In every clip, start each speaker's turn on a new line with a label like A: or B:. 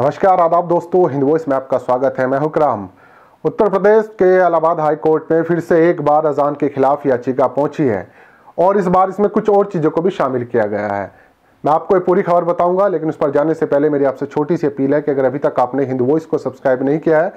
A: नमस्कार आदाब दोस्तों हिंद वॉइस में आपका स्वागत है मैं हुक्राम उत्तर प्रदेश के इलाहाबाद हाई कोर्ट में फिर से एक बार अजान के खिलाफ याचिका पहुंची है और इस बार इसमें कुछ और चीज़ों को भी शामिल किया गया है मैं आपको ये पूरी खबर बताऊंगा लेकिन उस पर जाने से पहले मेरी आपसे छोटी सी अपील है कि अगर अभी तक आपने हिंद वॉइस को सब्सक्राइब नहीं किया है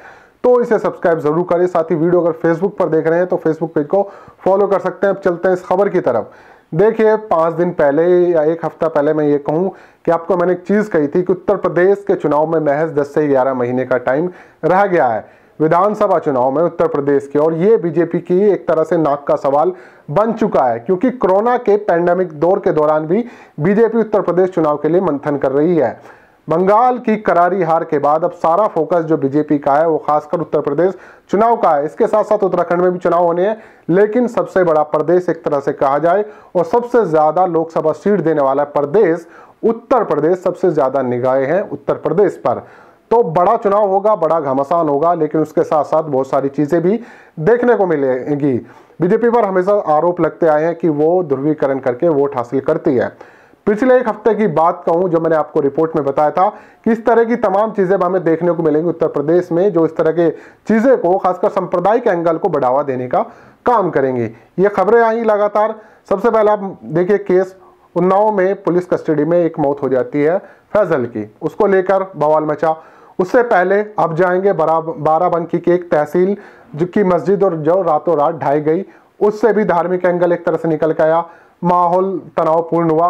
A: तो इसे सब्सक्राइब जरूर करें साथ ही वीडियो अगर फेसबुक पर देख रहे हैं तो फेसबुक पेज को फॉलो कर सकते हैं अब चलते हैं इस खबर की तरफ देखिए पाँच दिन पहले या एक हफ्ता पहले मैं ये कहूँ कि आपको मैंने एक चीज़ कही थी कि उत्तर प्रदेश के चुनाव में महज 10 से 11 महीने का टाइम रह गया है विधानसभा चुनाव में उत्तर प्रदेश के और ये बीजेपी की एक तरह से नाक का सवाल बन चुका है क्योंकि कोरोना के पैंडेमिक दौर के दौरान भी बीजेपी उत्तर प्रदेश चुनाव के लिए मंथन कर रही है बंगाल की करारी हार के बाद अब सारा फोकस जो बीजेपी का है वो खासकर उत्तर प्रदेश चुनाव का है इसके साथ साथ उत्तराखंड में भी चुनाव होने हैं लेकिन सबसे बड़ा प्रदेश एक तरह से कहा जाए और सबसे ज़्यादा लोकसभा सीट देने वाला प्रदेश उत्तर प्रदेश सबसे ज़्यादा निगाहें हैं उत्तर प्रदेश पर तो बड़ा चुनाव होगा बड़ा घमासान होगा लेकिन उसके साथ साथ बहुत सारी चीज़ें भी देखने को मिलेंगी बीजेपी पर हमेशा आरोप लगते आए हैं कि वो ध्रुवीकरण करके वोट हासिल करती है पिछले एक हफ्ते की बात कहूं जो मैंने आपको रिपोर्ट में बताया था कि इस तरह की तमाम चीज़ें हमें देखने को मिलेंगी उत्तर प्रदेश में जो इस तरह के चीज़ें को खासकर सांप्रदायिक एंगल को बढ़ावा देने का काम करेंगे ये खबरें आई लगातार सबसे पहले आप देखिए केस उन्नाव में पुलिस कस्टडी में एक मौत हो जाती है फैजल की उसको लेकर बवाल मचा उससे पहले अब जाएंगे बाराबंकी की एक तहसील जो की मस्जिद और जो रातों रात ढाई गई उससे भी धार्मिक एंगल एक तरह से निकल के आया माहौल तनावपूर्ण हुआ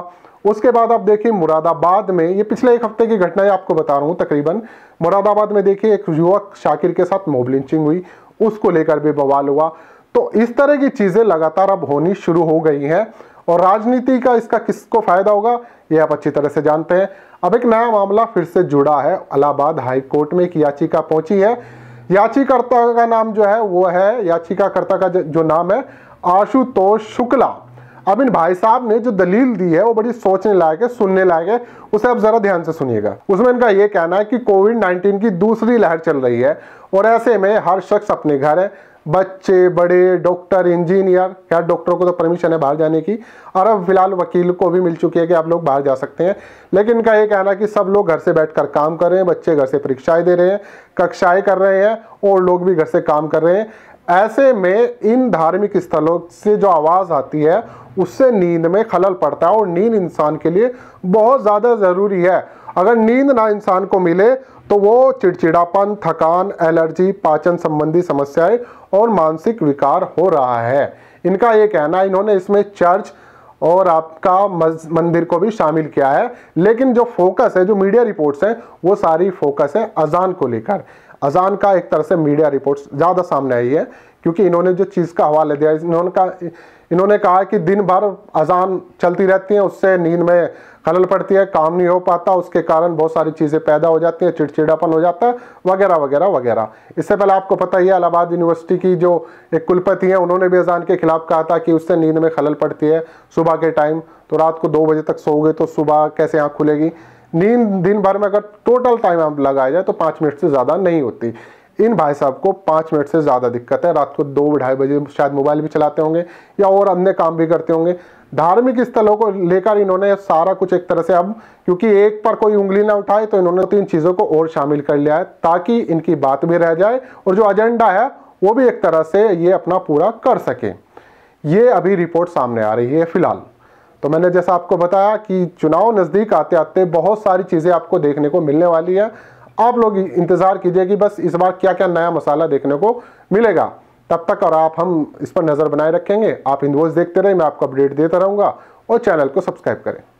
A: उसके बाद आप देखिए मुरादाबाद में ये पिछले एक हफ्ते की घटना आपको बता रहा हूँ तकरीबन मुरादाबाद में देखिए एक युवक शाकिर के साथ मोब लिंचिंग हुई उसको लेकर भी बवाल हुआ तो इस तरह की चीज़ें लगातार अब होनी शुरू हो गई हैं और राजनीति का इसका किसको फायदा होगा ये आप अच्छी तरह से जानते हैं अब एक नया मामला फिर से जुड़ा है अलाहाबाद हाई कोर्ट में एक याचिका पहुंची है याचिकाकर्ता का नाम जो है वो है याचिकाकर्ता का जो नाम है आशुतोष शुक्ला अब इन भाई साहब ने जो दलील दी है वो बड़ी सोचने लायक है सुनने लायक है उसे आप जरा ध्यान से सुनिएगा उसमें इनका ये कहना है कि कोविड 19 की दूसरी लहर चल रही है और ऐसे में हर शख्स अपने घर है बच्चे बड़े डॉक्टर इंजीनियर यार डॉक्टरों को तो परमिशन है बाहर जाने की और अब फिलहाल वकील को भी मिल चुकी है कि आप लोग बाहर जा सकते हैं लेकिन इनका ये कहना कि सब लोग घर से बैठकर काम कर रहे हैं बच्चे घर से परीक्षाएं दे रहे हैं कक्षाएं कर रहे हैं और लोग भी घर से काम कर रहे हैं ऐसे में इन धार्मिक स्थलों से जो आवाज़ आती है उससे नींद में खलल पड़ता है और नींद इंसान के लिए बहुत ज़्यादा ज़रूरी है अगर नींद ना इंसान को मिले तो वो चिड़चिड़ापन थकान एलर्जी पाचन संबंधी समस्याएं और मानसिक विकार हो रहा है इनका ये कहना इन्होंने इसमें चर्च और आपका मंदिर को भी शामिल किया है लेकिन जो फोकस है जो मीडिया रिपोर्ट्स हैं वो सारी फोकस है अजान को लेकर अजान का एक तरह से मीडिया रिपोर्ट्स ज़्यादा सामने आई है क्योंकि इन्होंने जो चीज़ का हवाला दिया इन्होंने कहा इन्होंने कहा कि दिन भर अजान चलती रहती है उससे नींद में खलल पड़ती है काम नहीं हो पाता उसके कारण बहुत सारी चीज़ें पैदा हो जाती हैं चिड़चिड़ापन हो जाता है वगैरह वगैरह वगैरह इससे पहले आपको पता ही है इलाहाबाद यूनिवर्सिटी की जो एक कुलपति हैं उन्होंने भी अजान के खिलाफ कहा था कि उससे नींद में खलल पड़ती है सुबह के टाइम तो रात को दो बजे तक सो गए तो सुबह कैसे आँख खुलेगी नींद दिन भर में अगर टोटल टाइम आप लगाया जाए तो पाँच मिनट से ज़्यादा नहीं होती इन भाई साहब को पाँच मिनट से ज़्यादा दिक्कत है रात को दो ढाई बजे शायद मोबाइल भी चलाते होंगे या और अन्य काम भी करते होंगे धार्मिक स्थलों को लेकर इन्होंने सारा कुछ एक तरह से अब क्योंकि एक पर कोई उंगली ना उठाए तो इन्होंने तीन चीज़ों को और शामिल कर लिया है ताकि इनकी बात भी रह जाए और जो एजेंडा है वो भी एक तरह से ये अपना पूरा कर सके ये अभी रिपोर्ट सामने आ रही है फिलहाल तो मैंने जैसा आपको बताया कि चुनाव नज़दीक आते आते बहुत सारी चीज़ें आपको देखने को मिलने वाली है आप लोग इंतज़ार कीजिए कि बस इस बार क्या क्या नया मसाला देखने को मिलेगा तब तक और आप हम इस पर नज़र बनाए रखेंगे आप हिंदुज देखते रहें मैं आपको अपडेट देता रहूँगा और चैनल को सब्सक्राइब करें